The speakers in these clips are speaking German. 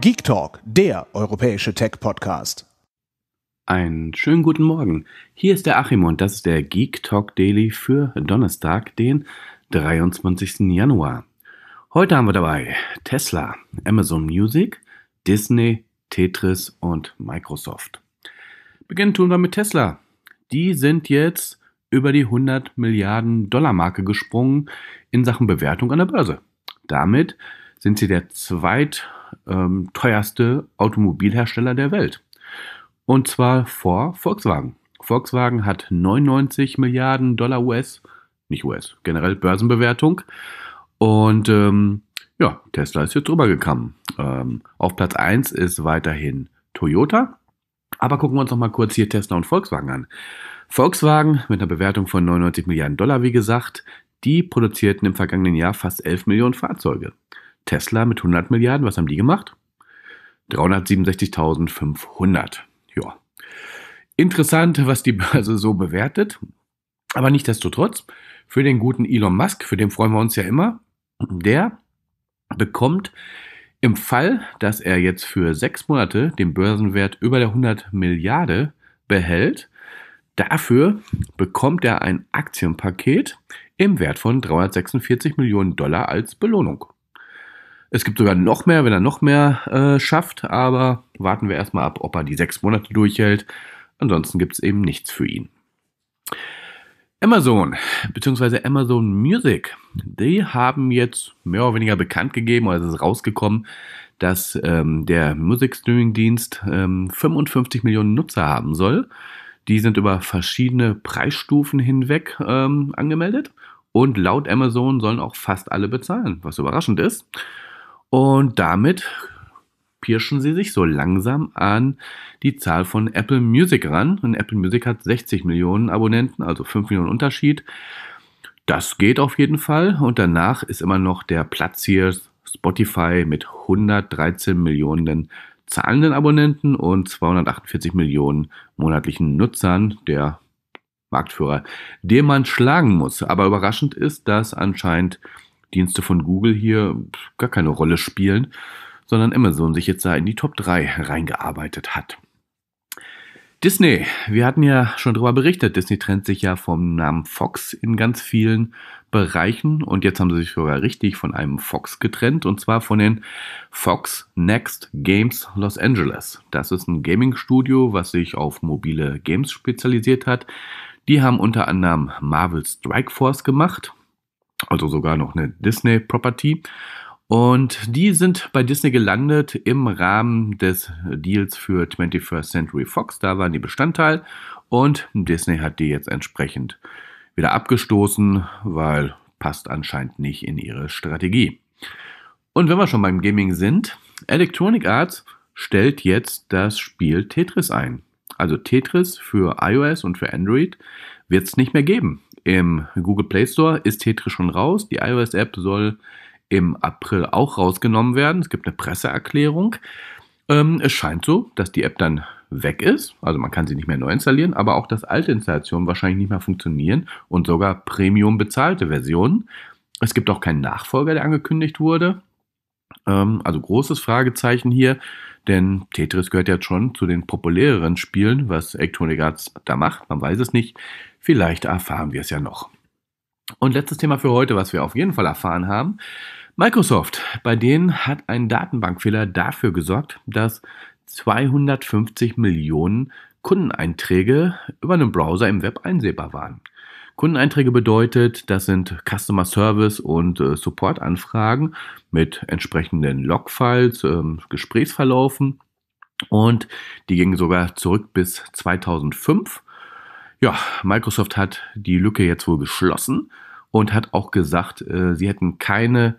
Geek Talk, der europäische Tech-Podcast. Einen schönen guten Morgen. Hier ist der Achim und das ist der Geek Talk Daily für Donnerstag, den 23. Januar. Heute haben wir dabei Tesla, Amazon Music, Disney, Tetris und Microsoft. Beginnen tun wir mit Tesla. Die sind jetzt über die 100 Milliarden Dollar Marke gesprungen in Sachen Bewertung an der Börse. Damit sind sie der zweit ähm, teuerste Automobilhersteller der Welt. Und zwar vor Volkswagen. Volkswagen hat 99 Milliarden Dollar US, nicht US, generell Börsenbewertung. Und ähm, ja, Tesla ist jetzt drüber gekommen. Ähm, auf Platz 1 ist weiterhin Toyota. Aber gucken wir uns nochmal kurz hier Tesla und Volkswagen an. Volkswagen mit einer Bewertung von 99 Milliarden Dollar, wie gesagt, die produzierten im vergangenen Jahr fast 11 Millionen Fahrzeuge. Tesla mit 100 Milliarden, was haben die gemacht? 367.500. Ja. Interessant, was die Börse so bewertet. Aber nichtsdestotrotz, für den guten Elon Musk, für den freuen wir uns ja immer, der bekommt im Fall, dass er jetzt für sechs Monate den Börsenwert über der 100 Milliarde behält, dafür bekommt er ein Aktienpaket im Wert von 346 Millionen Dollar als Belohnung. Es gibt sogar noch mehr, wenn er noch mehr äh, schafft, aber warten wir erstmal ab, ob er die sechs Monate durchhält. Ansonsten gibt es eben nichts für ihn. Amazon bzw. Amazon Music, die haben jetzt mehr oder weniger bekannt gegeben, oder es ist rausgekommen, dass ähm, der Music Streaming Dienst ähm, 55 Millionen Nutzer haben soll. Die sind über verschiedene Preisstufen hinweg ähm, angemeldet und laut Amazon sollen auch fast alle bezahlen, was überraschend ist. Und damit pirschen sie sich so langsam an die Zahl von Apple Music ran. Und Apple Music hat 60 Millionen Abonnenten, also 5 Millionen Unterschied. Das geht auf jeden Fall. Und danach ist immer noch der Platz hier Spotify mit 113 Millionen zahlenden Abonnenten und 248 Millionen monatlichen Nutzern, der Marktführer, den man schlagen muss. Aber überraschend ist, dass anscheinend Dienste von Google hier gar keine Rolle spielen, sondern Amazon sich jetzt da in die Top 3 reingearbeitet hat. Disney, wir hatten ja schon darüber berichtet, Disney trennt sich ja vom Namen Fox in ganz vielen Bereichen und jetzt haben sie sich sogar richtig von einem Fox getrennt und zwar von den Fox Next Games Los Angeles. Das ist ein Gaming-Studio, was sich auf mobile Games spezialisiert hat. Die haben unter anderem Marvel Strike Force gemacht, also sogar noch eine Disney-Property. Und die sind bei Disney gelandet im Rahmen des Deals für 21st Century Fox. Da waren die Bestandteil und Disney hat die jetzt entsprechend wieder abgestoßen, weil passt anscheinend nicht in ihre Strategie. Und wenn wir schon beim Gaming sind, Electronic Arts stellt jetzt das Spiel Tetris ein. Also Tetris für iOS und für Android wird es nicht mehr geben im Google Play Store ist Tetris schon raus. Die iOS-App soll im April auch rausgenommen werden. Es gibt eine Presseerklärung. Ähm, es scheint so, dass die App dann weg ist. Also man kann sie nicht mehr neu installieren, aber auch dass alte Installationen wahrscheinlich nicht mehr funktionieren und sogar Premium bezahlte Versionen. Es gibt auch keinen Nachfolger, der angekündigt wurde. Ähm, also großes Fragezeichen hier, denn Tetris gehört ja schon zu den populäreren Spielen, was Electronic Arts da macht. Man weiß es nicht. Vielleicht erfahren wir es ja noch. Und letztes Thema für heute, was wir auf jeden Fall erfahren haben. Microsoft, bei denen hat ein Datenbankfehler dafür gesorgt, dass 250 Millionen Kundeneinträge über einen Browser im Web einsehbar waren. Kundeneinträge bedeutet, das sind Customer Service und äh, Support-Anfragen mit entsprechenden Logfiles, äh, Gesprächsverlaufen und die gingen sogar zurück bis 2005. Ja, Microsoft hat die Lücke jetzt wohl geschlossen und hat auch gesagt, äh, sie hätten keine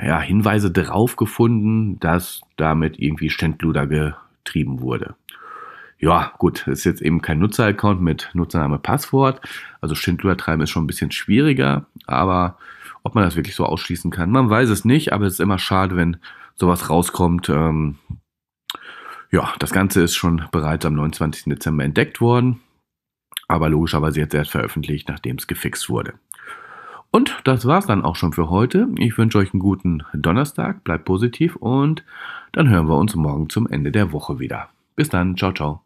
ja, Hinweise darauf gefunden, dass damit irgendwie Schindluder getrieben wurde ja, gut, ist jetzt eben kein Nutzeraccount mit Nutzername, Passwort. Also Schindler treiben ist schon ein bisschen schwieriger, aber ob man das wirklich so ausschließen kann, man weiß es nicht, aber es ist immer schade, wenn sowas rauskommt. Ähm, ja, das Ganze ist schon bereits am 29. Dezember entdeckt worden, aber logischerweise jetzt erst veröffentlicht, nachdem es gefixt wurde. Und das war es dann auch schon für heute. Ich wünsche euch einen guten Donnerstag, bleibt positiv und dann hören wir uns morgen zum Ende der Woche wieder. Bis dann, ciao, ciao